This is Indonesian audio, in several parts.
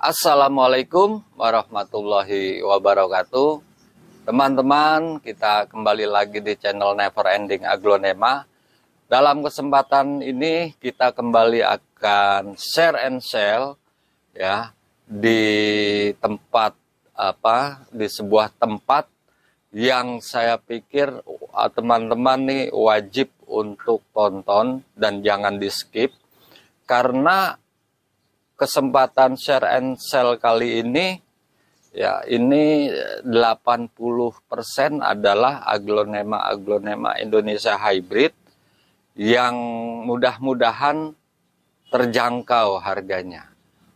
Assalamualaikum warahmatullahi wabarakatuh. Teman-teman, kita kembali lagi di channel Never Ending Aglonema. Dalam kesempatan ini kita kembali akan share and sell ya di tempat apa di sebuah tempat yang saya pikir uh, teman-teman nih wajib untuk tonton dan jangan di skip karena kesempatan share and sell kali ini ya ini 80% adalah aglonema-aglonema Indonesia hybrid yang mudah-mudahan terjangkau harganya.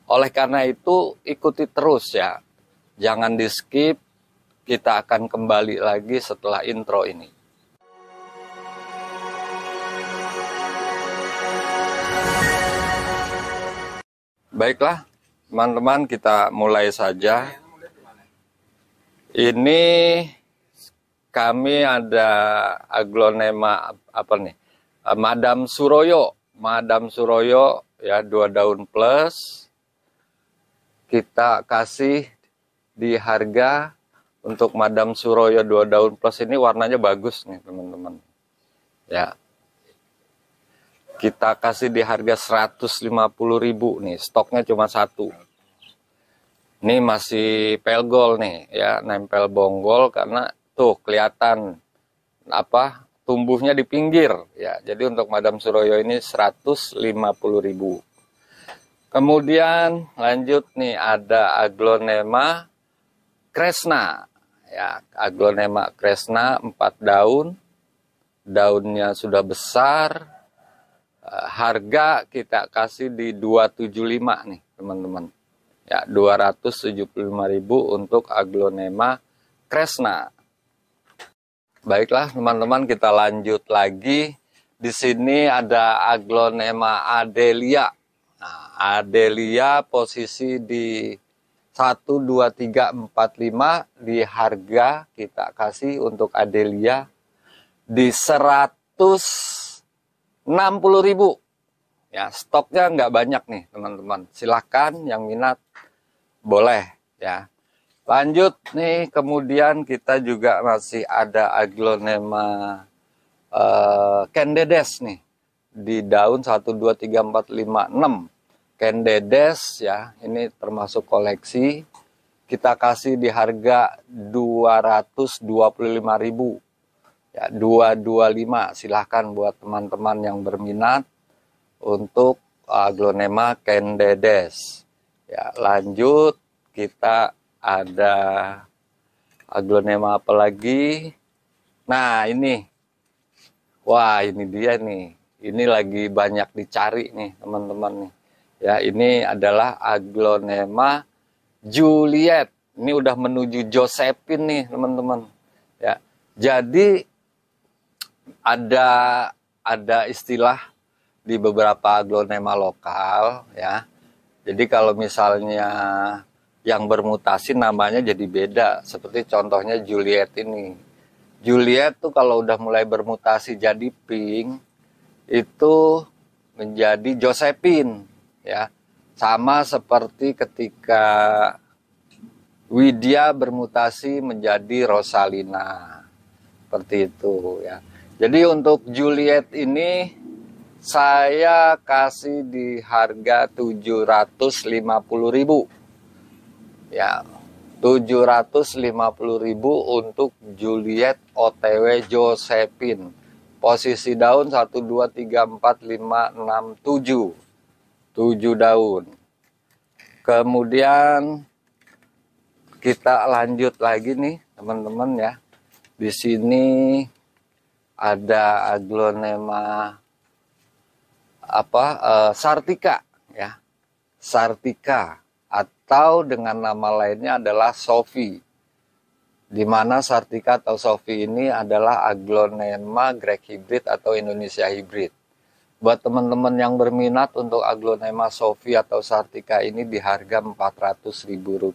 Oleh karena itu ikuti terus ya. Jangan di skip. Kita akan kembali lagi setelah intro ini. Baiklah, teman-teman kita mulai saja. Ini kami ada aglonema apa nih? Madam Suroyo, Madam Suroyo ya dua daun plus kita kasih di harga untuk Madam Suroyo dua daun plus ini warnanya bagus nih teman-teman. Ya, kita kasih di harga 150.000 nih stoknya cuma satu ini masih pelgol nih ya nempel bonggol karena tuh kelihatan apa tumbuhnya di pinggir ya jadi untuk Madam Suroyo ini 150.000 kemudian lanjut nih ada aglonema kresna ya aglonema kresna 4 daun daunnya sudah besar Eh, harga kita kasih di 275 nih teman-teman ya 275.000 untuk aglonema kresna baiklah teman-teman kita lanjut lagi di sini ada aglonema adelia nah, adelia posisi di 1 2 3 4 5 di harga kita kasih untuk adelia di 100 60 ribu. Ya, stoknya nggak banyak nih, teman-teman. Silahkan yang minat boleh ya. Lanjut nih, kemudian kita juga masih ada aglonema uh, nih di daun 1 2 3 4 5 6. Candedes ya, ini termasuk koleksi kita kasih di harga ribu ya 225 silahkan buat teman-teman yang berminat untuk aglonema uh, glonema candedes ya lanjut kita ada aglonema uh, apa lagi nah ini wah ini dia nih ini lagi banyak dicari nih teman-teman nih ya ini adalah aglonema uh, Juliet ini udah menuju Josephine nih teman-teman ya jadi ada ada istilah di beberapa aglonema lokal ya. Jadi kalau misalnya yang bermutasi namanya jadi beda. Seperti contohnya Juliet ini. Juliet tuh kalau udah mulai bermutasi jadi pink itu menjadi Josephine ya. Sama seperti ketika Widya bermutasi menjadi Rosalina. Seperti itu ya. Jadi untuk Juliet ini saya kasih di harga 750.000. Ya, 750.000 untuk Juliet OTW Josephine. Posisi daun 1 2 3 4 5 6 7. 7 daun. Kemudian kita lanjut lagi nih, teman-teman ya. Di sini ada aglonema apa uh, sartika ya sartika atau dengan nama lainnya adalah sofi di mana sartika atau sofi ini adalah aglonema Grek hybrid atau Indonesia hybrid buat teman-teman yang berminat untuk aglonema sofi atau sartika ini di harga Rp400.000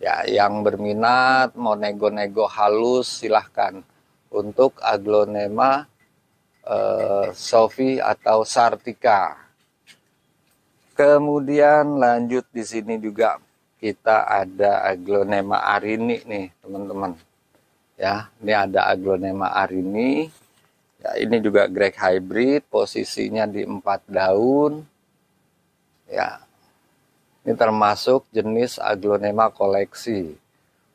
ya yang berminat mau nego-nego halus silahkan untuk aglonema eh, sofi atau sartika. Kemudian lanjut di sini juga kita ada aglonema arini nih teman-teman. Ya, ini ada aglonema arini. Ya, ini juga Greg hybrid, posisinya di empat daun. Ya, ini termasuk jenis aglonema koleksi.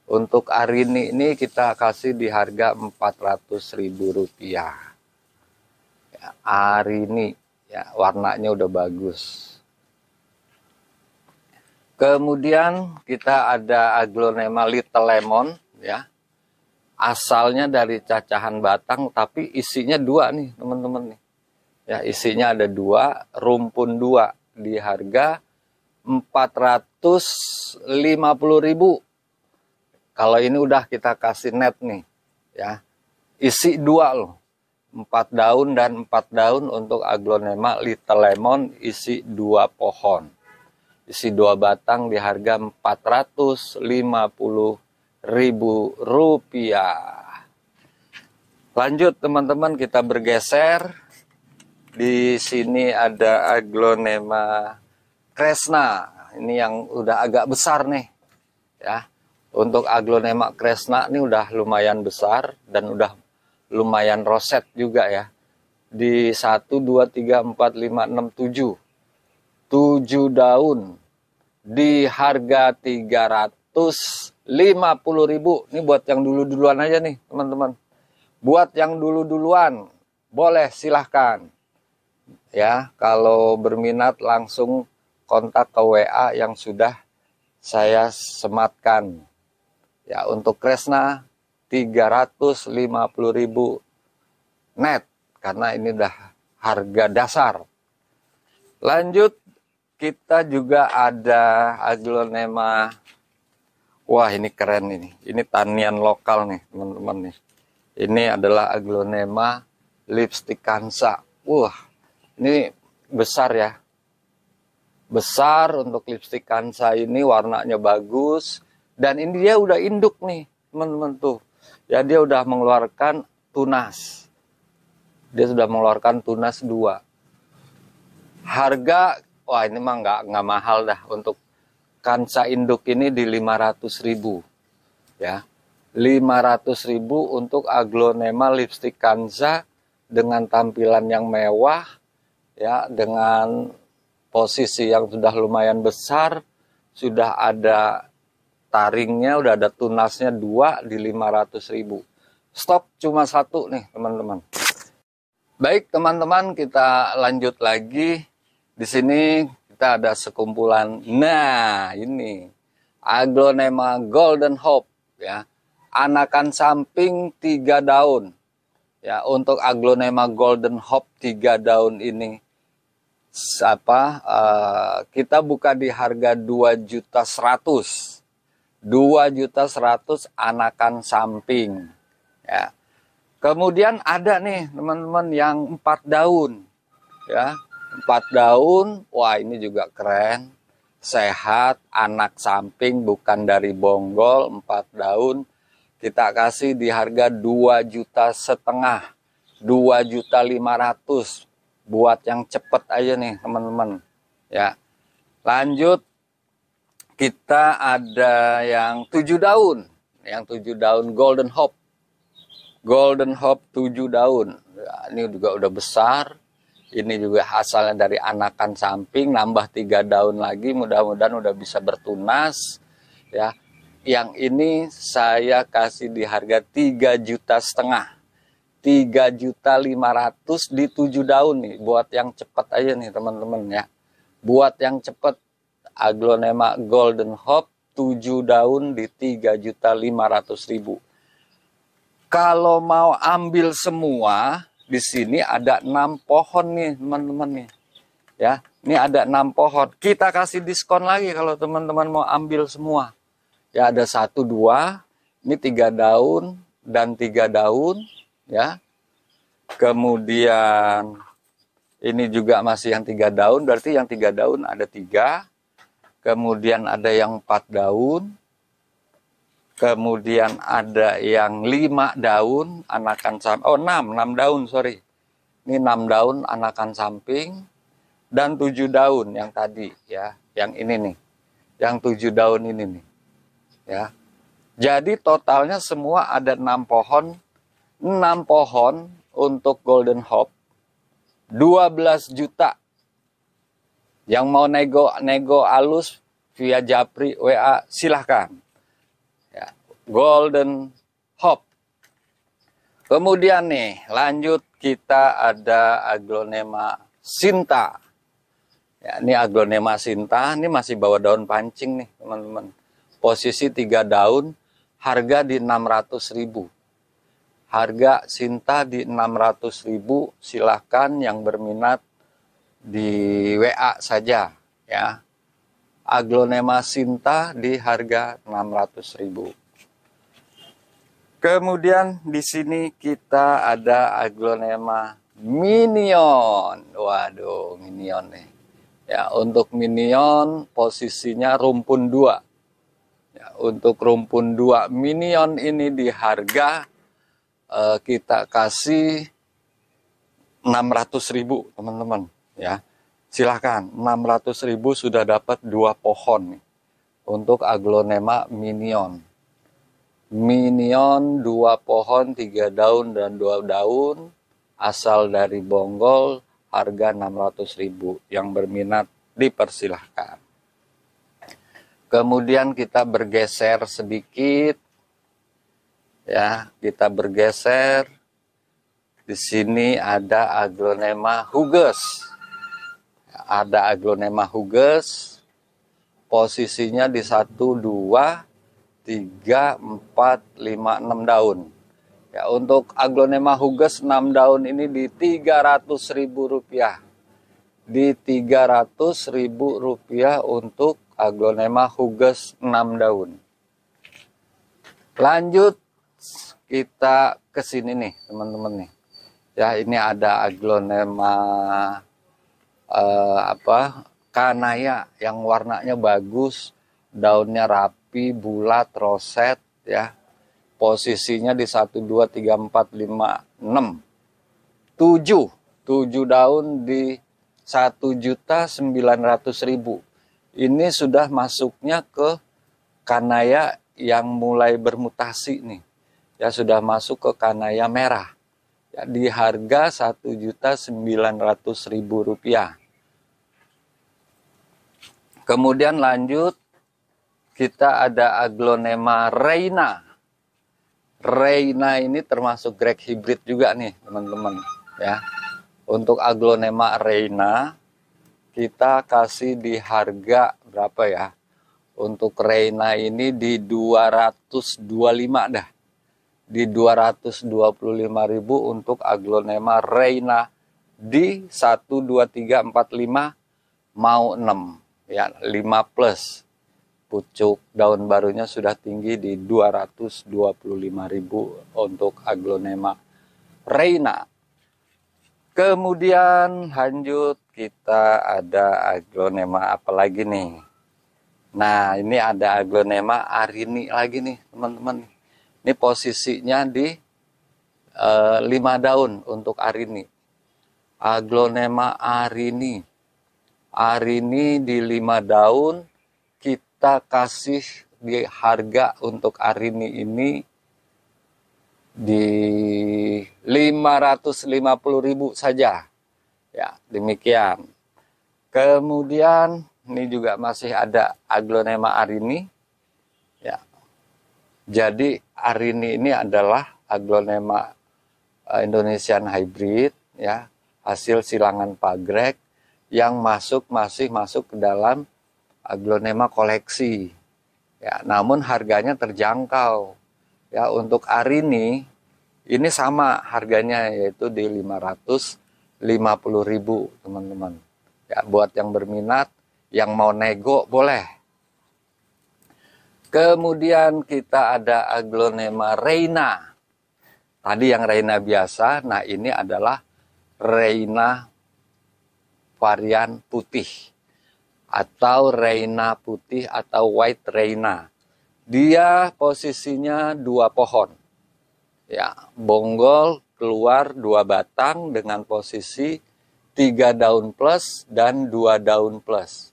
Untuk Arini ini kita kasih di harga Rp400.000. Ya, Arini ya warnanya udah bagus. Kemudian kita ada aglonema little lemon ya. Asalnya dari cacahan batang tapi isinya dua nih teman-teman nih. Ya isinya ada dua, rumpun dua di harga 450 ribu kalau ini udah kita kasih net nih, ya. Isi dua loh. Empat daun dan empat daun untuk aglonema little lemon isi dua pohon. Isi dua batang di harga 450.000 ribu rupiah. Lanjut teman-teman kita bergeser. Di sini ada aglonema kresna. Ini yang udah agak besar nih. Ya. Untuk aglonema kresna ini udah lumayan besar dan udah lumayan roset juga ya. Di 1, 2, 3, 4, 5, 6, 7. 7 daun di harga 350 ribu. Ini buat yang dulu-duluan aja nih teman-teman. Buat yang dulu-duluan boleh silahkan. Ya, kalau berminat langsung kontak ke WA yang sudah saya sematkan. Ya, untuk Kresna 350.000 net karena ini dah harga dasar. Lanjut kita juga ada Aglonema. Wah, ini keren ini. Ini tanian lokal nih, teman-teman nih. Ini adalah Aglonema lipstick kansa. Wah, ini besar ya. Besar untuk lipstick kansa ini warnanya bagus dan ini dia udah induk nih, teman-teman tuh. Ya dia udah mengeluarkan tunas. Dia sudah mengeluarkan tunas dua. Harga, wah ini mah nggak nggak mahal dah untuk kanca induk ini di 500 ribu. Ya, 500 ribu untuk aglonema lipstick kanza dengan tampilan yang mewah, ya dengan posisi yang sudah lumayan besar, sudah ada taringnya udah ada tunasnya dua di 500 ribu stok cuma satu nih teman-teman baik teman-teman kita lanjut lagi di sini kita ada sekumpulan nah ini aglonema golden hope ya anakan samping tiga daun ya untuk aglonema golden hope tiga daun ini apa uh, kita buka di harga dua juta seratus juta 2.100 anakan samping. Ya. Kemudian ada nih teman-teman yang empat daun. Ya, empat daun. Wah, ini juga keren. Sehat, anak samping bukan dari bonggol, empat daun. Kita kasih di harga 2 juta setengah. 2 juta 500 buat yang cepet aja nih teman-teman ya lanjut kita ada yang tujuh daun, yang tujuh daun golden hop, golden hop tujuh daun. Ya, ini juga udah besar. Ini juga asalnya dari anakan samping, nambah tiga daun lagi, mudah-mudahan udah bisa bertunas. Ya, yang ini saya kasih di harga tiga juta setengah. tiga juta lima ratus di tujuh daun nih buat yang cepet aja nih teman-teman ya buat yang cepet aglonema golden hop 7 daun di 3 juta 500 ribu. Kalau mau ambil semua, di sini ada 6 pohon nih teman-teman nih. Ya, ini ada 6 pohon. Kita kasih diskon lagi kalau teman-teman mau ambil semua. Ya, ada 1, 2, ini 3 daun dan 3 daun. Ya, kemudian ini juga masih yang 3 daun. Berarti yang 3 daun ada 3. Tiga kemudian ada yang empat daun, kemudian ada yang lima daun anakan samping, oh enam, enam daun sorry, ini enam daun anakan samping dan tujuh daun yang tadi ya, yang ini nih, yang tujuh daun ini nih, ya. Jadi totalnya semua ada enam pohon, enam pohon untuk Golden hop, 12 juta yang mau nego-nego alus via Japri WA silahkan. Ya, Golden Hop. Kemudian nih lanjut kita ada aglonema Sinta. Ya, ini aglonema Sinta, ini masih bawa daun pancing nih teman-teman. Posisi tiga daun, harga di 600 ribu. Harga Sinta di 600 ribu, silahkan yang berminat di WA saja ya. Aglonema Sinta di harga 600.000. Kemudian di sini kita ada aglonema minion. Waduh, minion nih. Ya, untuk minion posisinya rumpun 2. Ya, untuk rumpun 2 minion ini di harga eh, kita kasih 600.000, teman-teman ya silahkan 600 ribu sudah dapat dua pohon nih, untuk aglonema minion minion dua pohon tiga daun dan dua daun asal dari bonggol harga 600 ribu yang berminat dipersilahkan kemudian kita bergeser sedikit ya kita bergeser di sini ada aglonema hugus ada aglonema huges posisinya di 1 2 3 4 5 6 daun. Ya, untuk aglonema huges 6 daun ini di Rp300.000. Di Rp300.000 untuk aglonema huges 6 daun. Lanjut kita ke sini nih, teman-teman nih. Ya, ini ada aglonema eh, apa kanaya yang warnanya bagus, daunnya rapi, bulat, roset ya. Posisinya di 1 2 3 4 5 6 7 7 daun di 1 juta 900 ribu. Ini sudah masuknya ke kanaya yang mulai bermutasi nih. Ya sudah masuk ke kanaya merah. Ya, di harga 1 juta 900 ribu rupiah. Kemudian lanjut kita ada aglonema reina. Reina ini termasuk Greg hybrid juga nih, teman-teman, ya. Untuk aglonema reina kita kasih di harga berapa ya? Untuk reina ini di 225 dah. Di 225.000 untuk aglonema reina di 1 2 3 4 5 mau 6 ya 5 plus pucuk daun barunya sudah tinggi di 225.000 untuk aglonema reina. Kemudian lanjut kita ada aglonema apa lagi nih? Nah, ini ada aglonema arini lagi nih, teman-teman. Ini posisinya di e, eh, 5 daun untuk arini. Aglonema arini hari ini di lima daun kita kasih di harga untuk hari ini ini di 550.000 saja. Ya, demikian. Kemudian ini juga masih ada aglonema hari ini Ya. Jadi Arini ini adalah aglonema eh, Indonesian hybrid ya, hasil silangan pagrek yang masuk masih masuk ke dalam aglonema koleksi. Ya, namun harganya terjangkau. Ya, untuk Arini ini sama harganya yaitu di 550.000, teman-teman. Ya, buat yang berminat, yang mau nego boleh. Kemudian kita ada aglonema reina. Tadi yang reina biasa, nah ini adalah reina varian putih atau reina putih atau white reina. Dia posisinya dua pohon. Ya, bonggol keluar dua batang dengan posisi tiga daun plus dan dua daun plus.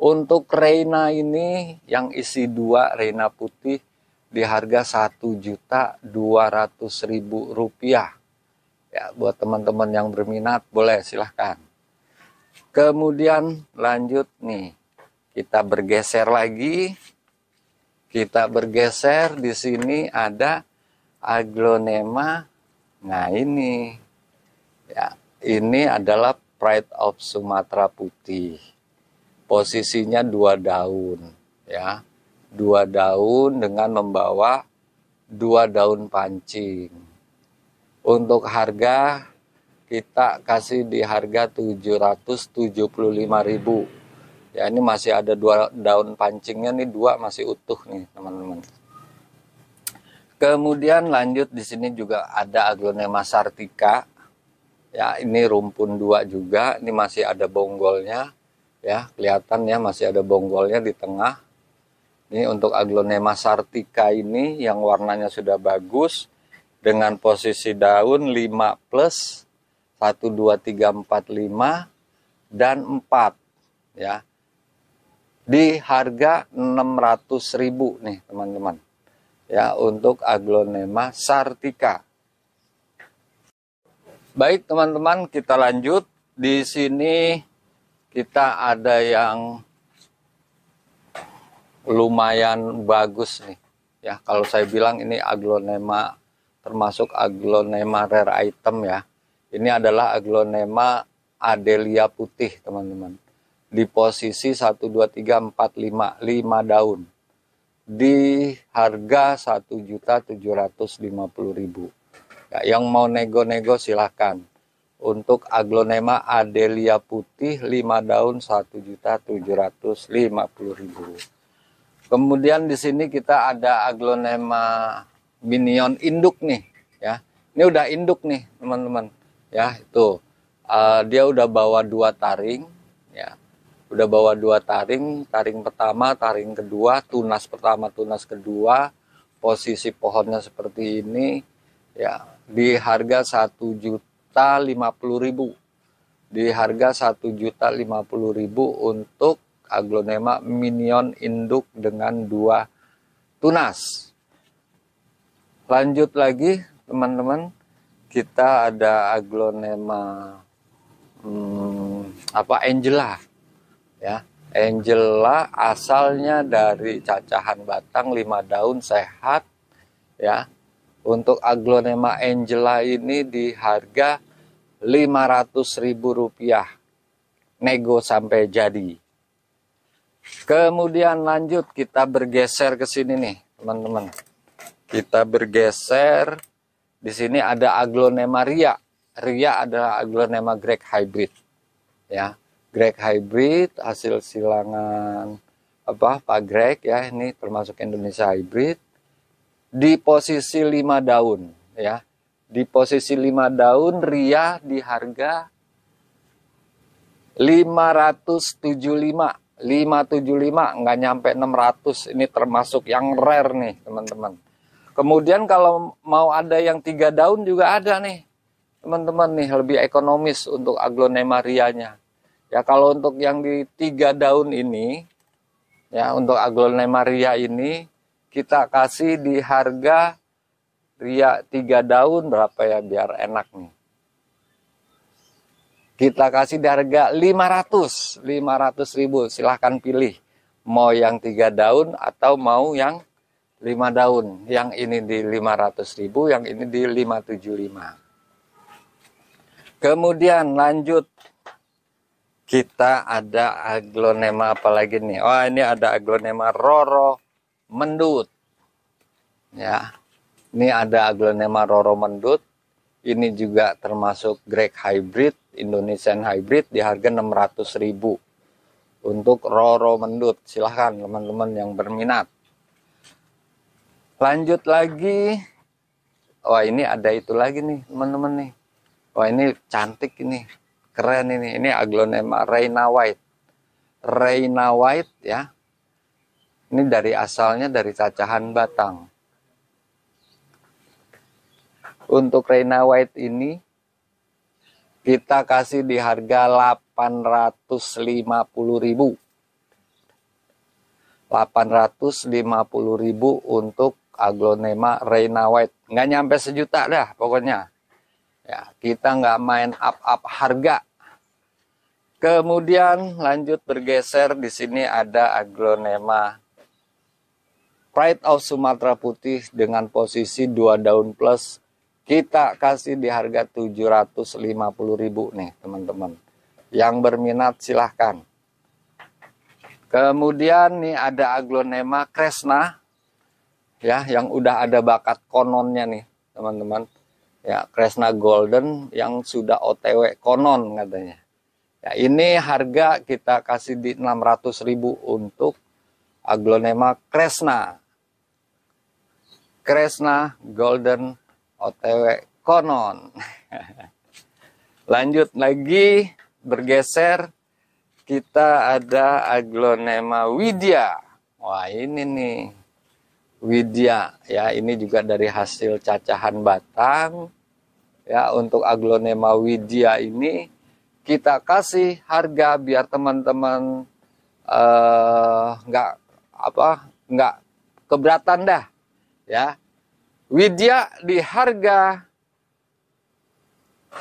Untuk reina ini yang isi dua reina putih di harga satu juta dua ratus ribu rupiah Ya, buat teman-teman yang berminat boleh silahkan. Kemudian lanjut nih, kita bergeser lagi. Kita bergeser di sini ada aglonema. Nah ini, ya ini adalah pride of Sumatera putih. Posisinya dua daun, ya dua daun dengan membawa dua daun pancing. Untuk harga kita kasih di harga 775.000 ya ini masih ada dua daun pancingnya nih dua masih utuh nih teman-teman kemudian lanjut di sini juga ada aglonema sartika ya ini rumpun dua juga ini masih ada bonggolnya ya kelihatan ya masih ada bonggolnya di tengah ini untuk aglonema sartika ini yang warnanya sudah bagus dengan posisi daun 5 plus 1, 2, 3, 4, 5, dan 4. Ya. Di harga 600 ribu nih teman-teman. Ya, untuk aglonema sartika. Baik teman-teman, kita lanjut. Di sini kita ada yang lumayan bagus nih. Ya, kalau saya bilang ini aglonema termasuk aglonema rare item ya. Ini adalah aglonema adelia putih, teman-teman. Di posisi 1, 2, 3, 4, 5, 5 daun. Di harga 1.750.000. Ya, yang mau nego-nego silahkan. Untuk aglonema adelia putih 5 daun 1.750.000. Kemudian di sini kita ada aglonema minion induk nih ya. Ini udah induk nih, teman-teman ya itu uh, dia udah bawa dua taring ya udah bawa dua taring taring pertama taring kedua tunas pertama tunas kedua posisi pohonnya seperti ini ya di harga satu juta lima puluh ribu di harga satu juta lima puluh ribu untuk aglonema minion induk dengan dua tunas lanjut lagi teman-teman kita ada aglonema hmm, apa angela ya angela asalnya dari cacahan batang lima daun sehat ya untuk aglonema angela ini di harga Rp500.000 nego sampai jadi kemudian lanjut kita bergeser ke sini nih teman-teman kita bergeser di sini ada aglonema ria. Ria adalah aglonema Greg hybrid. Ya, Greg hybrid hasil silangan apa Pak Greg ya ini termasuk Indonesia hybrid di posisi 5 daun ya. Di posisi 5 daun ria di harga 575 575 nggak nyampe 600 ini termasuk yang rare nih teman-teman Kemudian kalau mau ada yang tiga daun juga ada nih, teman-teman nih lebih ekonomis untuk aglonemarianya. Ya kalau untuk yang di tiga daun ini, ya untuk aglonemaria ini kita kasih di harga ria tiga daun berapa ya biar enak nih. Kita kasih di harga 500, 500 ribu. Silahkan pilih mau yang tiga daun atau mau yang lima daun. Yang ini di 500 ribu, yang ini di 575. Kemudian lanjut kita ada aglonema apa lagi nih? Oh ini ada aglonema roro mendut. Ya, ini ada aglonema roro mendut. Ini juga termasuk Greg hybrid, Indonesian hybrid di harga ribu untuk roro mendut. Silahkan teman-teman yang berminat lanjut lagi wah ini ada itu lagi nih teman-teman nih wah ini cantik ini keren ini ini aglonema Reina White Reina White ya ini dari asalnya dari cacahan batang untuk Reina White ini kita kasih di harga ribu 850.000 ribu untuk aglonema Reina White. Nggak nyampe sejuta dah pokoknya. Ya, kita nggak main up-up harga. Kemudian lanjut bergeser di sini ada aglonema Pride of Sumatera Putih dengan posisi dua daun plus kita kasih di harga 750.000 nih teman-teman. Yang berminat silahkan. Kemudian nih ada aglonema Kresna ya yang udah ada bakat kononnya nih teman-teman ya Kresna Golden yang sudah OTW konon katanya ya ini harga kita kasih di 600.000 untuk aglonema Kresna Kresna Golden OTW konon lanjut lagi bergeser kita ada aglonema Widya wah ini nih Widya ya ini juga dari hasil cacahan batang ya untuk aglonema Widya ini kita kasih harga biar teman-teman eh, nggak -teman, uh, apa nggak keberatan dah ya Widya di harga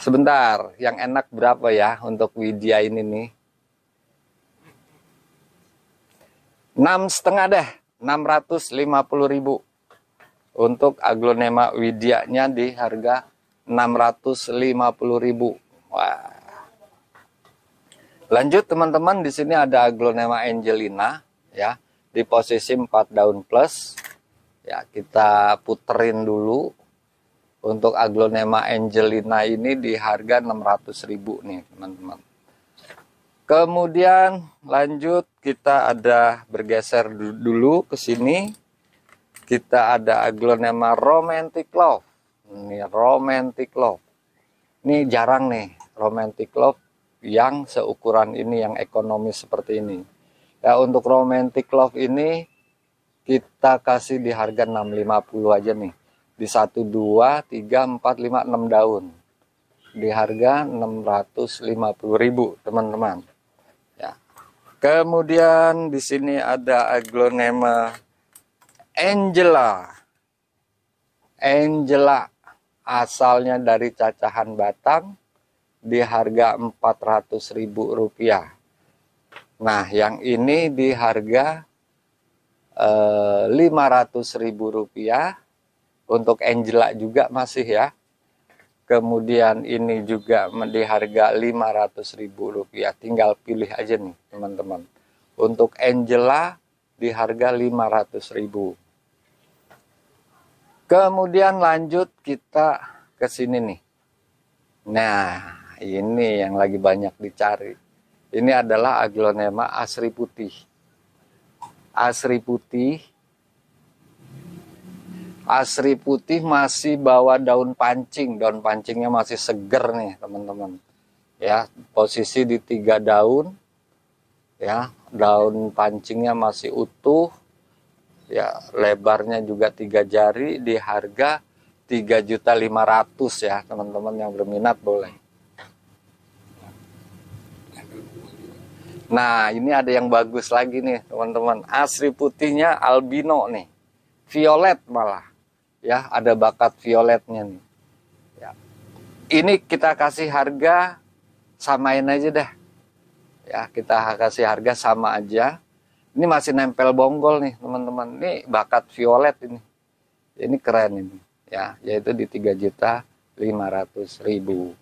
sebentar yang enak berapa ya untuk Widya ini nih enam setengah deh ribu untuk aglonema widianya di harga 650.000. Wah. Lanjut teman-teman, di sini ada aglonema angelina ya, di posisi 4 daun plus. Ya, kita puterin dulu. Untuk aglonema angelina ini di harga 600.000 nih, teman-teman. Kemudian lanjut kita ada bergeser dulu ke sini. Kita ada aglonema romantic love. Ini romantic love. Ini jarang nih romantic love yang seukuran ini yang ekonomis seperti ini. Ya untuk romantic love ini kita kasih di harga 650 aja nih. Di 1 2 3 4 5 6 daun. Di harga 650.000, teman-teman Kemudian di sini ada aglonema Angela. Angela asalnya dari cacahan batang di harga Rp400.000. Nah, yang ini di harga eh, Rp500.000 untuk Angela juga masih ya kemudian ini juga di harga Rp500.000. rupiah tinggal pilih aja nih teman-teman untuk Angela di harga Rp500.000. kemudian lanjut kita ke sini nih nah ini yang lagi banyak dicari ini adalah aglonema asri putih asri putih Asri putih masih bawa daun pancing, daun pancingnya masih seger nih teman-teman. Ya, posisi di tiga daun, ya, daun pancingnya masih utuh, ya, lebarnya juga tiga jari di harga 3.500 ya teman-teman yang berminat boleh. Nah ini ada yang bagus lagi nih teman-teman, asri putihnya albino nih, violet malah ya ada bakat violetnya nih ya. ini kita kasih harga samain aja deh ya kita kasih harga sama aja ini masih nempel bonggol nih teman-teman ini bakat violet ini ini keren ini ya yaitu di 3 juta 500 ribu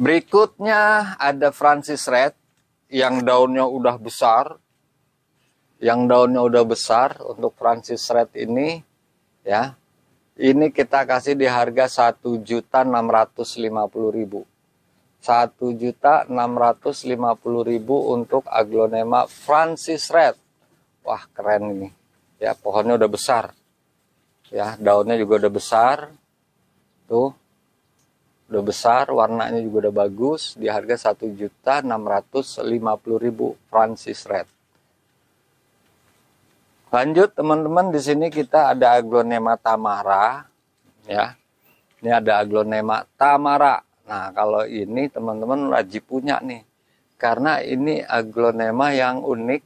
berikutnya ada Francis Red yang daunnya udah besar yang daunnya udah besar untuk Francis Red ini ya ini kita kasih di harga 1.650.000 1.650.000 untuk aglonema Francis Red wah keren ini ya pohonnya udah besar ya daunnya juga udah besar tuh udah besar warnanya juga udah bagus di harga 1.650.000 Francis Red Lanjut teman-teman di sini kita ada aglonema tamara ya. Ini ada aglonema tamara. Nah, kalau ini teman-teman wajib punya nih. Karena ini aglonema yang unik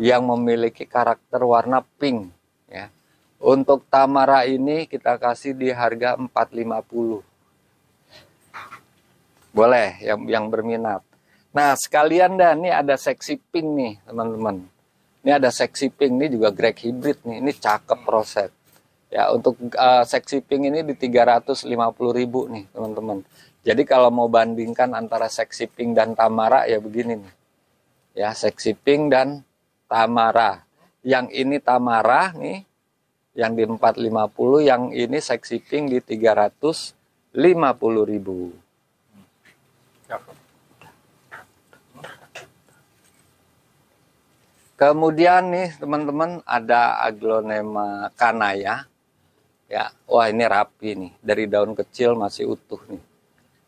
yang memiliki karakter warna pink ya. Untuk tamara ini kita kasih di harga 450. Boleh yang yang berminat. Nah, sekalian dah ini ada seksi pink nih, teman-teman ini ada seksi pink, ini juga Greg hybrid nih, ini cakep roset. Ya, untuk uh, seksi pink ini di 350 ribu nih, teman-teman. Jadi kalau mau bandingkan antara seksi pink dan Tamara ya begini nih. Ya, seksi pink dan Tamara. Yang ini Tamara nih, yang di 450, yang ini seksi pink di 350 ribu. Kemudian nih teman-teman ada aglonema kanaya. Ya, wah ini rapi nih. Dari daun kecil masih utuh nih.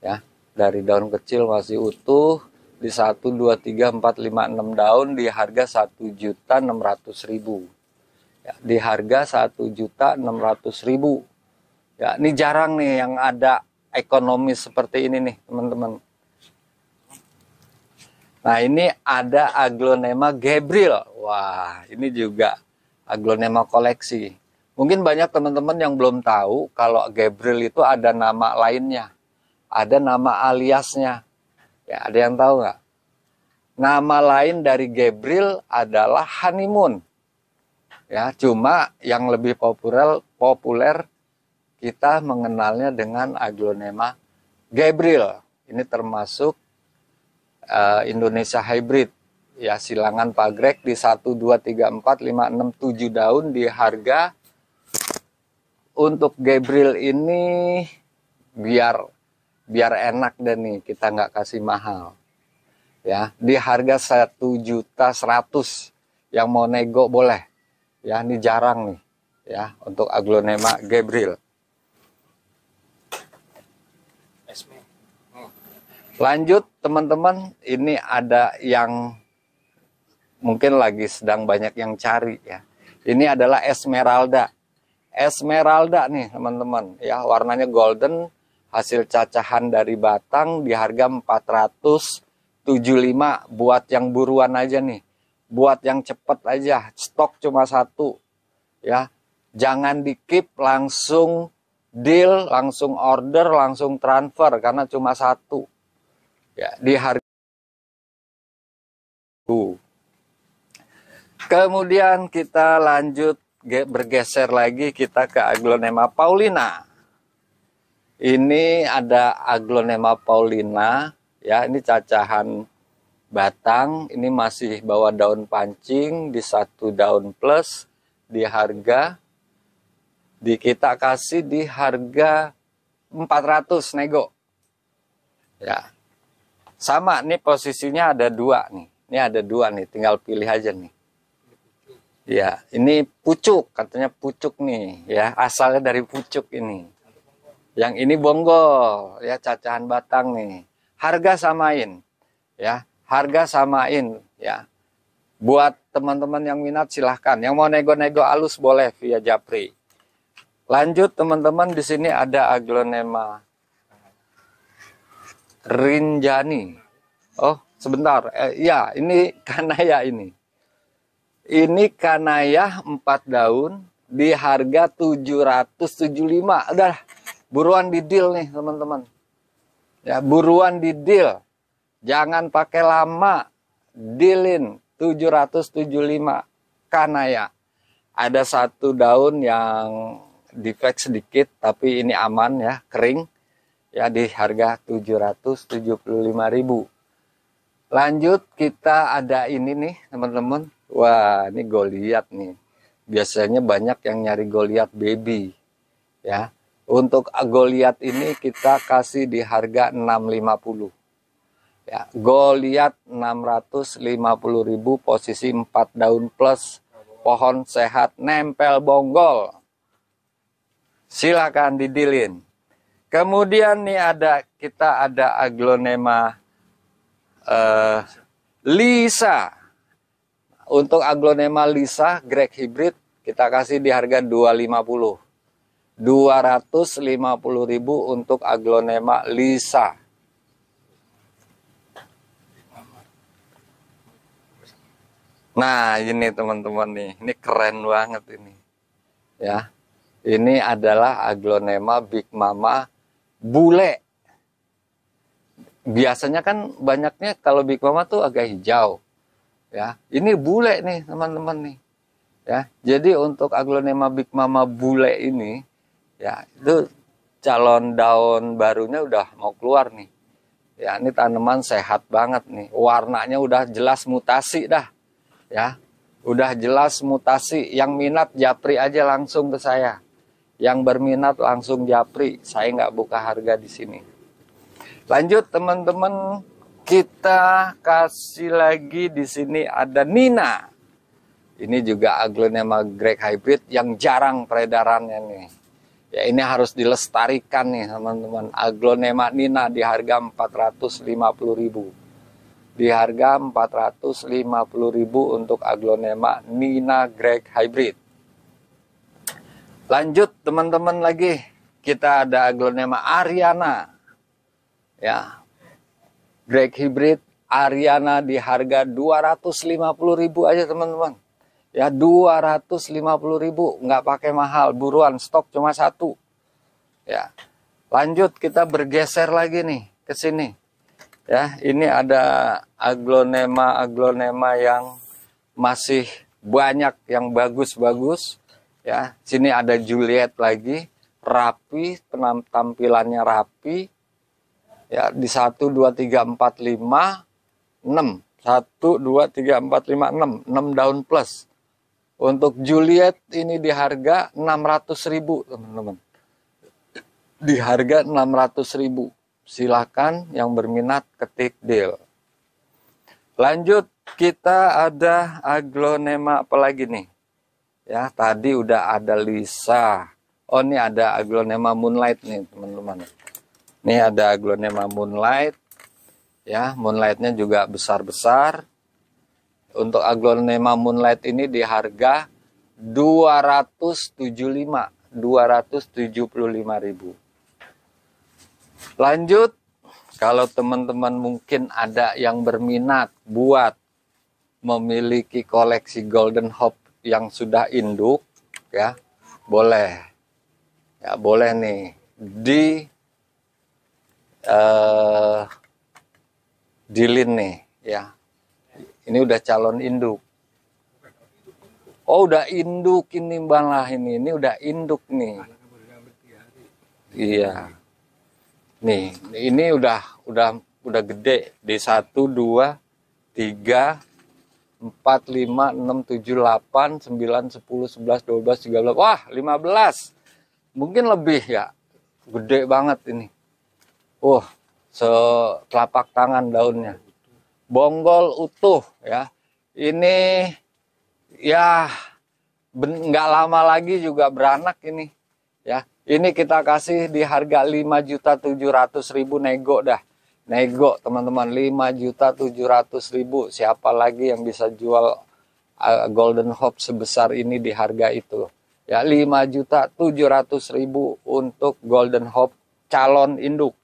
Ya, dari daun kecil masih utuh di 1 2 3 4 5 6 daun di harga 1.600.000. Ya, di harga 1.600.000. Ya, ini jarang nih yang ada ekonomis seperti ini nih, teman-teman. Nah, ini ada aglonema Gabriel. Wah, ini juga aglonema koleksi. Mungkin banyak teman-teman yang belum tahu kalau Gabriel itu ada nama lainnya. Ada nama aliasnya. Ya, ada yang tahu nggak? Nama lain dari Gabriel adalah honeymoon. Ya, cuma yang lebih populer populer kita mengenalnya dengan aglonema Gabriel. Ini termasuk uh, Indonesia hybrid ya silangan pagrek di 1 2 3 4 5 6 7 daun di harga untuk Gabriel ini biar biar enak deh nih kita nggak kasih mahal ya di harga 1 juta 100 yang mau nego boleh ya ini jarang nih ya untuk aglonema Gabriel Lanjut teman-teman, ini ada yang mungkin lagi sedang banyak yang cari ya. Ini adalah Esmeralda. Esmeralda nih teman-teman ya, warnanya golden, hasil cacahan dari batang di harga 475 buat yang buruan aja nih. Buat yang cepet aja, stok cuma satu ya. Jangan dikip langsung deal, langsung order, langsung transfer karena cuma satu ya, di harga itu. Kemudian kita lanjut bergeser lagi kita ke aglonema paulina. Ini ada aglonema paulina, ya ini cacahan batang, ini masih bawa daun pancing di satu daun plus di harga di kita kasih di harga 400 nego. Ya. Sama nih posisinya ada dua nih. Ini ada dua nih, tinggal pilih aja nih. Ya, ini pucuk, katanya pucuk nih, ya asalnya dari pucuk ini. Yang ini bonggol, ya cacahan batang nih. Harga samain, ya harga samain, ya. Buat teman-teman yang minat silahkan. Yang mau nego-nego alus boleh via Japri. Lanjut teman-teman di sini ada aglonema Rinjani. Oh, sebentar. Eh, ya, ini kanaya ini. Ini kanaya 4 daun di harga 775. Udah, buruan di deal nih, teman-teman. Ya, buruan di deal. Jangan pakai lama. Dealin 775 kanaya. Ada satu daun yang defect sedikit tapi ini aman ya, kering ya di harga 775.000. Lanjut kita ada ini nih teman-teman. Wah, ini Goliat nih. Biasanya banyak yang nyari Goliat baby. Ya. Untuk Goliat ini kita kasih di harga 650. Ya, Goliat 650.000 posisi 4 daun plus pohon sehat nempel bonggol. Silakan didilin. Kemudian nih ada kita ada aglonema uh, Lisa. Untuk aglonema Lisa Greg hybrid kita kasih di harga 250. 250.000 untuk aglonema Lisa. Nah, ini teman-teman nih, ini keren banget ini. Ya. Ini adalah aglonema Big Mama bule. Biasanya kan banyaknya kalau Big Mama tuh agak hijau. Ya, ini bule nih teman-teman nih. Ya, jadi untuk aglonema Big Mama bule ini ya itu calon daun barunya udah mau keluar nih. Ya, ini tanaman sehat banget nih. Warnanya udah jelas mutasi dah. Ya. Udah jelas mutasi. Yang minat japri aja langsung ke saya. Yang berminat langsung japri, saya nggak buka harga di sini. Lanjut teman-teman, kita kasih lagi di sini ada Nina. Ini juga aglonema Greg hybrid yang jarang peredarannya nih. Ya ini harus dilestarikan nih teman-teman. Aglonema Nina di harga 450.000. Di harga 450.000 untuk aglonema Nina Greg hybrid. Lanjut teman-teman lagi. Kita ada aglonema Ariana. Ya. Greg Hybrid Ariana di harga 250.000 aja teman-teman. Ya 250.000 nggak pakai mahal, buruan stok cuma satu. Ya. Lanjut kita bergeser lagi nih ke sini. Ya, ini ada aglonema aglonema yang masih banyak yang bagus-bagus ya sini ada Juliet lagi rapi penampilannya rapi ya di satu dua tiga empat lima enam satu dua tiga empat lima enam enam daun plus untuk Juliet ini di harga 600.000 teman-teman di harga 600.000 silakan yang berminat ketik deal lanjut kita ada aglonema apa lagi nih Ya, tadi udah ada Lisa. Oh, ini ada aglonema moonlight nih, teman-teman. Ini ada aglonema moonlight. Ya, moonlightnya juga besar-besar. Untuk aglonema moonlight ini di harga 275, 275 ribu. Lanjut, kalau teman-teman mungkin ada yang berminat buat memiliki koleksi Golden hop yang sudah induk ya boleh ya boleh nih di uh, dilin nih ya ini udah calon induk oh udah induk ini malah ini ini udah induk nih iya nih ini udah udah udah gede di satu dua tiga 4, 5, 6, 7, 8, 9, 10, 11, 12, 13. Wah, 15. Mungkin lebih ya. Gede banget ini. Wah, uh, setelapak tangan daunnya. Bonggol utuh ya. Ini ya nggak lama lagi juga beranak ini. Ya, ini kita kasih di harga 5.700.000 nego dah nego teman-teman 5 juta 700 ribu siapa lagi yang bisa jual uh, Golden hop sebesar ini di harga itu ya 5 juta 700 ribu untuk Golden hop calon induk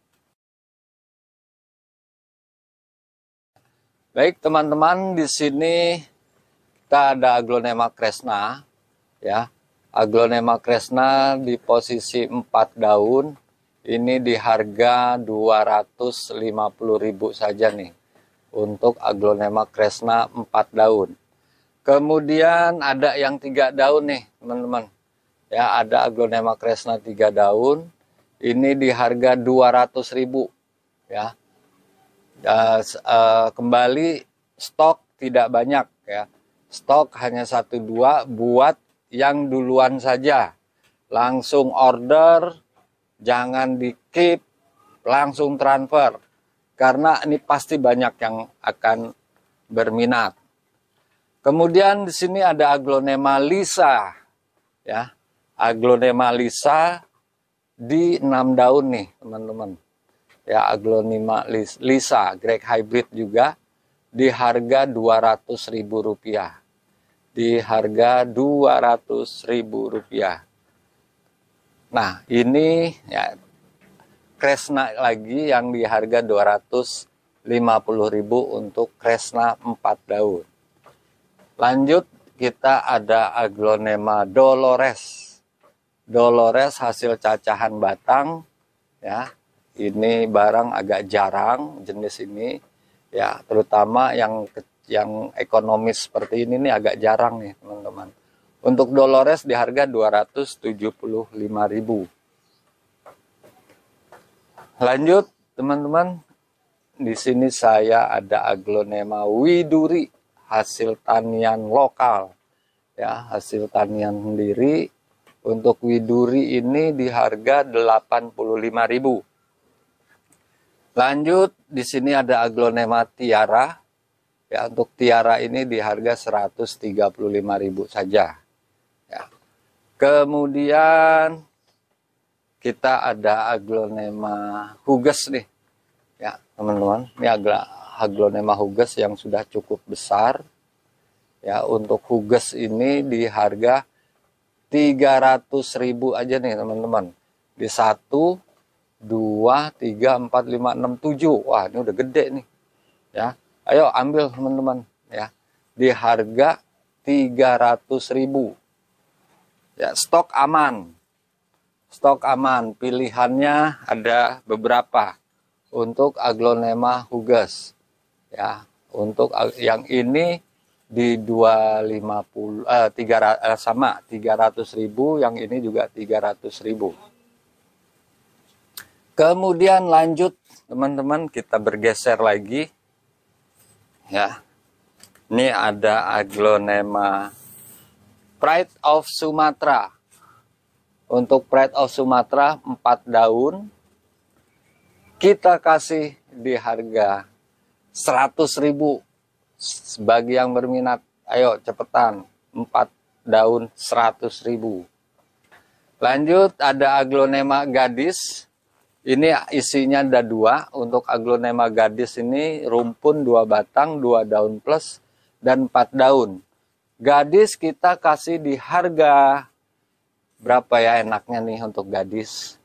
Baik teman-teman di sini kita ada aglonema kresna ya aglonema kresna di posisi 4 daun ini di harga 250.000 saja nih untuk aglonema kresna 4 daun. Kemudian ada yang 3 daun nih, teman-teman. Ya, ada aglonema kresna 3 daun. Ini di harga 200.000 ya. Das, ya, uh, eh, kembali stok tidak banyak ya. Stok hanya 1 2 buat yang duluan saja. Langsung order jangan di keep, langsung transfer. Karena ini pasti banyak yang akan berminat. Kemudian di sini ada aglonema lisa. Ya, aglonema lisa di 6 daun nih, teman-teman. Ya, aglonema lisa, Greg hybrid juga di harga rp rupiah, Di harga rp rupiah. Nah, ini ya Kresna lagi yang di harga 250.000 untuk Kresna 4 daun. Lanjut kita ada aglonema Dolores. Dolores hasil cacahan batang ya. Ini barang agak jarang jenis ini ya, terutama yang yang ekonomis seperti ini nih agak jarang nih, teman-teman. Untuk Dolores di harga 275.000. Lanjut, teman-teman. Di sini saya ada aglonema widuri hasil tanian lokal. Ya, hasil tanian sendiri untuk widuri ini di harga 85.000. Lanjut, di sini ada aglonema tiara. Ya, untuk tiara ini di harga 135.000 saja. Kemudian kita ada aglonema hugas nih. Ya, teman-teman, ini aglonema hugas yang sudah cukup besar. Ya, untuk hugas ini di harga 300.000 aja nih, teman-teman. Di 1 2 3 4 5 6 7. Wah, ini udah gede nih. Ya. Ayo ambil, teman-teman, ya. Di harga 300.000 Ya, stok aman. Stok aman, pilihannya ada beberapa untuk aglonema hugas. Ya, untuk yang ini di 250 eh, 300 eh, sama 300.000 yang ini juga 300.000. Kemudian lanjut teman-teman kita bergeser lagi. Ya. Ini ada aglonema Pride of Sumatra. Untuk Pride of Sumatra 4 daun kita kasih di harga 100 ribu bagi yang berminat. Ayo cepetan 4 daun 100 ribu. Lanjut ada aglonema gadis. Ini isinya ada dua. Untuk aglonema gadis ini rumpun dua batang, dua daun plus, dan empat daun. Gadis kita kasih di harga berapa ya enaknya nih untuk gadis.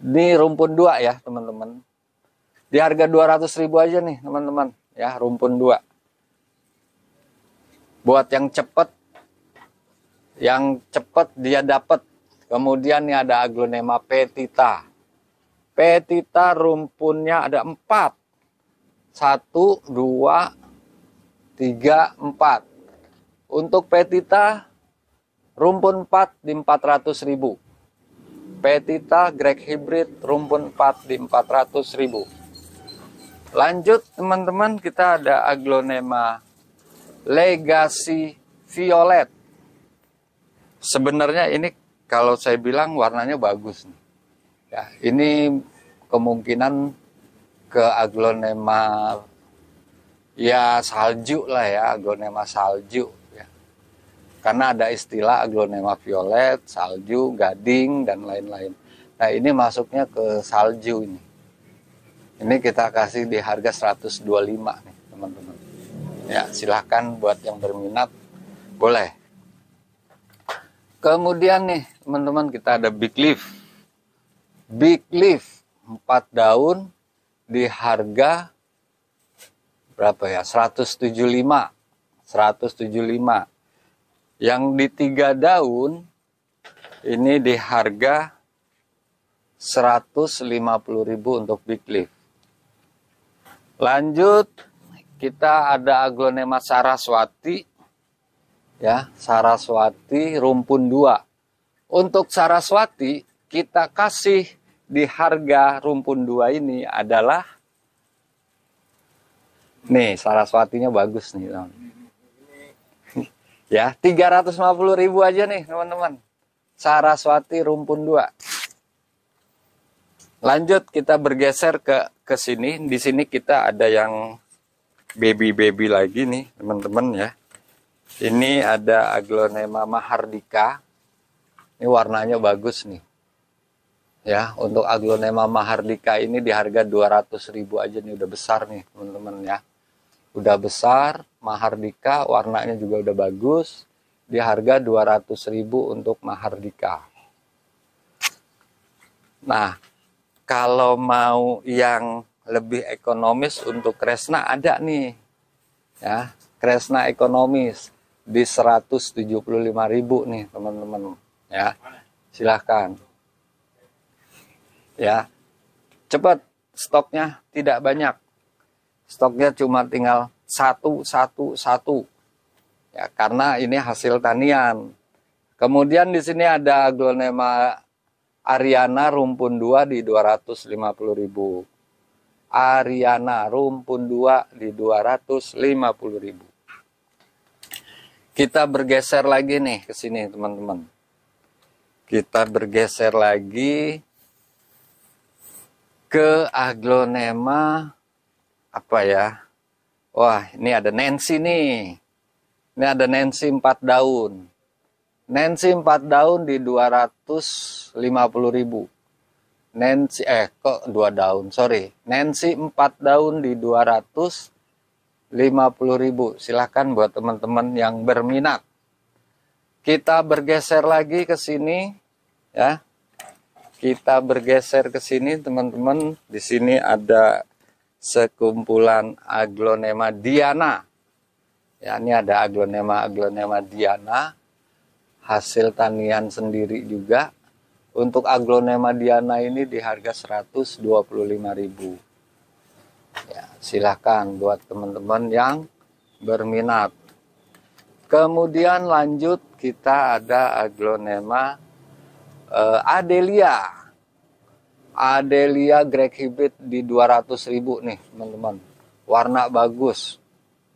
Ini rumpun dua ya teman-teman. Di harga 200 ribu aja nih teman-teman ya rumpun dua. Buat yang cepet, yang cepet dia dapat. Kemudian nih ada aglonema petita. Petita rumpunnya ada empat. Satu, dua, tiga, empat untuk Petita rumpun 4 di 400 ribu. Petita Greg Hybrid rumpun 4 di 400 ribu. Lanjut teman-teman kita ada aglonema Legacy Violet. Sebenarnya ini kalau saya bilang warnanya bagus Ya, ini kemungkinan ke aglonema ya salju lah ya, aglonema salju karena ada istilah aglonema violet, salju, gading, dan lain-lain. Nah ini masuknya ke salju ini. Ini kita kasih di harga 125 nih teman-teman. Ya silahkan buat yang berminat boleh. Kemudian nih teman-teman kita ada big leaf. Big leaf 4 daun di harga berapa ya? 175. 175 yang di tiga daun ini di harga 150.000 untuk big leaf. Lanjut kita ada aglonema saraswati ya, saraswati rumpun 2. Untuk saraswati kita kasih di harga rumpun 2 ini adalah nih saraswatinya bagus nih teman. Ya, 350 ribu aja nih teman-teman. Saraswati rumpun 2. Lanjut kita bergeser ke ke sini. Di sini kita ada yang baby-baby lagi nih, teman-teman ya. Ini ada aglonema mahardika. Ini warnanya bagus nih. Ya, untuk aglonema mahardika ini di harga 200.000 aja nih udah besar nih, teman-teman ya. Udah besar, Mahardika warnanya juga udah bagus di harga 200.000 untuk Mahardika. Nah, kalau mau yang lebih ekonomis untuk Kresna ada nih. Ya, Kresna ekonomis di 175.000 nih, teman-teman, ya. Silahkan. Ya. Cepat stoknya tidak banyak. Stoknya cuma tinggal satu satu satu ya karena ini hasil tanian kemudian di sini ada aglonema Ariana rumpun 2 di 250.000 Ariana rumpun 2 di 250.000 kita bergeser lagi nih ke sini teman-teman kita bergeser lagi ke aglonema apa ya Wah, ini ada Nancy nih. Ini ada Nancy 4 daun. Nancy 4 daun di 250 ribu. Nancy, eh kok 2 daun, sorry. Nancy 4 daun di 250 ribu. Silahkan buat teman-teman yang berminat. Kita bergeser lagi ke sini. ya Kita bergeser ke sini teman-teman. Di sini ada sekumpulan aglonema diana. Ya, ini ada aglonema aglonema diana hasil tanian sendiri juga. Untuk aglonema diana ini di harga 125.000. Ya, silakan buat teman-teman yang berminat. Kemudian lanjut kita ada aglonema eh, Adelia Adelia Greg Hibit di 200 ribu nih teman-teman warna bagus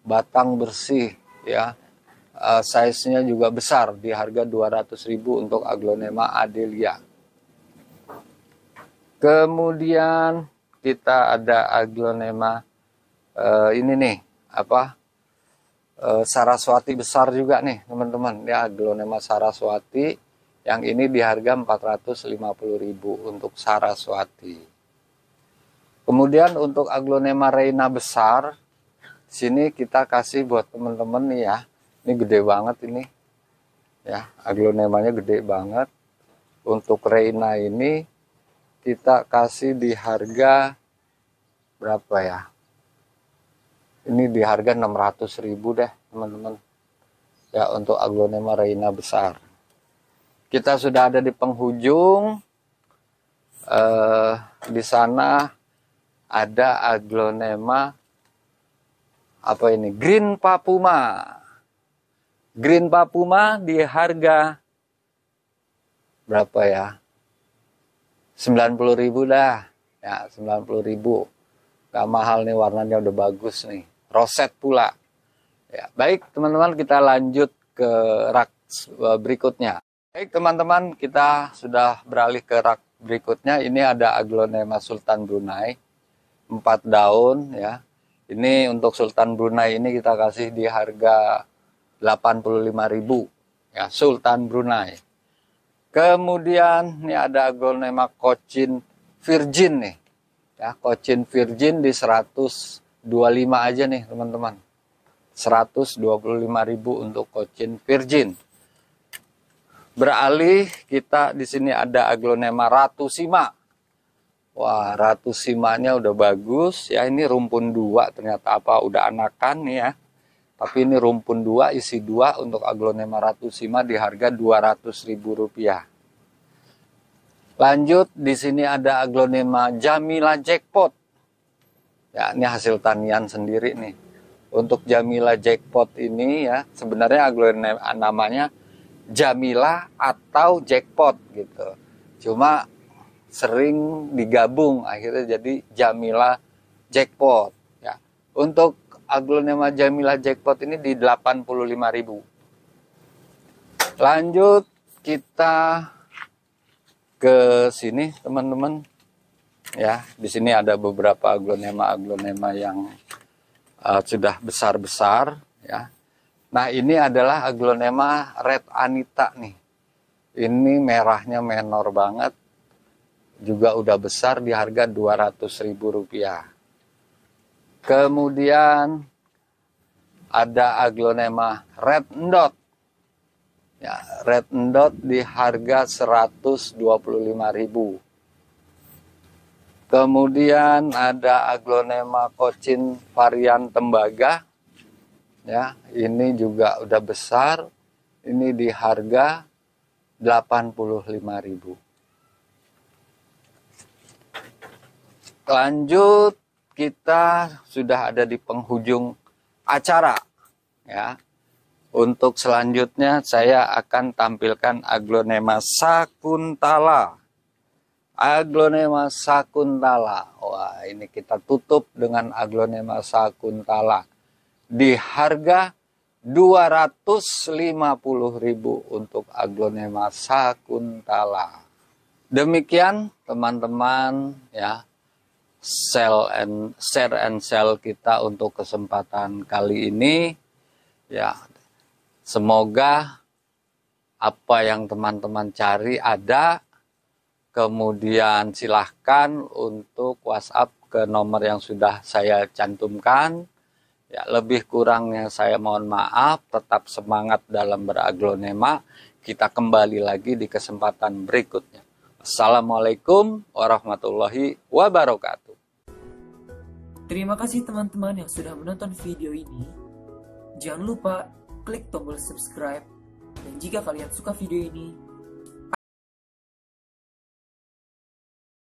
batang bersih ya uh, size-nya juga besar di harga 200 ribu untuk aglonema Adelia kemudian kita ada aglonema uh, ini nih apa uh, Saraswati besar juga nih teman-teman ya aglonema Saraswati yang ini di harga 450.000 untuk Saraswati. Kemudian untuk aglonema reina besar, sini kita kasih buat teman-teman nih ya. Ini gede banget ini. Ya, aglonemanya gede banget. Untuk reina ini kita kasih di harga berapa ya? Ini di harga 600.000 deh, teman-teman. Ya, untuk aglonema reina besar. Kita sudah ada di penghujung. Eh, di sana ada aglonema apa ini? Green papuma. Green papuma di harga berapa ya? 90.000 dah. Ya, 90.000. Gak mahal nih warnanya udah bagus nih. Roset pula. Ya, baik teman-teman kita lanjut ke rak eh, berikutnya. Baik teman-teman, kita sudah beralih ke rak berikutnya. Ini ada aglonema Sultan Brunei, 4 daun ya. Ini untuk Sultan Brunei ini kita kasih di harga 85.000 ya, Sultan Brunei. Kemudian ini ada aglonema Cochin Virgin nih. Ya, Cochin Virgin di 125 aja nih, teman-teman. 125.000 untuk Cochin Virgin beralih kita di sini ada aglonema Ratu Sima. Wah, Ratu Simanya udah bagus ya. Ini rumpun dua ternyata apa udah anakan nih ya. Tapi ini rumpun dua isi dua untuk aglonema Ratu Sima di harga dua ratus ribu rupiah Lanjut di sini ada aglonema Jamila Jackpot. Ya, ini hasil tanian sendiri nih. Untuk Jamila Jackpot ini ya, sebenarnya aglonema namanya Jamila atau jackpot gitu. Cuma sering digabung akhirnya jadi Jamila jackpot ya. Untuk aglonema Jamila jackpot ini di 85.000. Lanjut kita ke sini teman-teman. Ya, di sini ada beberapa aglonema aglonema yang uh, sudah besar-besar ya Nah ini adalah aglonema red anita nih. Ini merahnya menor banget. Juga udah besar di harga rp rupiah Kemudian ada aglonema red dot. Ya, red dot di harga 125.000. Kemudian ada aglonema kocin varian tembaga ya ini juga udah besar ini di harga 85.000 lanjut kita sudah ada di penghujung acara ya untuk selanjutnya saya akan tampilkan aglonema sakuntala aglonema sakuntala wah ini kita tutup dengan aglonema sakuntala di harga 250.000 untuk aglonema sakuntala. Demikian teman-teman ya sell and share and sell kita untuk kesempatan kali ini ya semoga apa yang teman-teman cari ada kemudian silahkan untuk WhatsApp ke nomor yang sudah saya cantumkan Ya, lebih kurangnya saya mohon maaf, tetap semangat dalam beraglonema. Kita kembali lagi di kesempatan berikutnya. Assalamualaikum warahmatullahi wabarakatuh. Terima kasih teman-teman yang sudah menonton video ini. Jangan lupa klik tombol subscribe. Dan jika kalian suka video ini,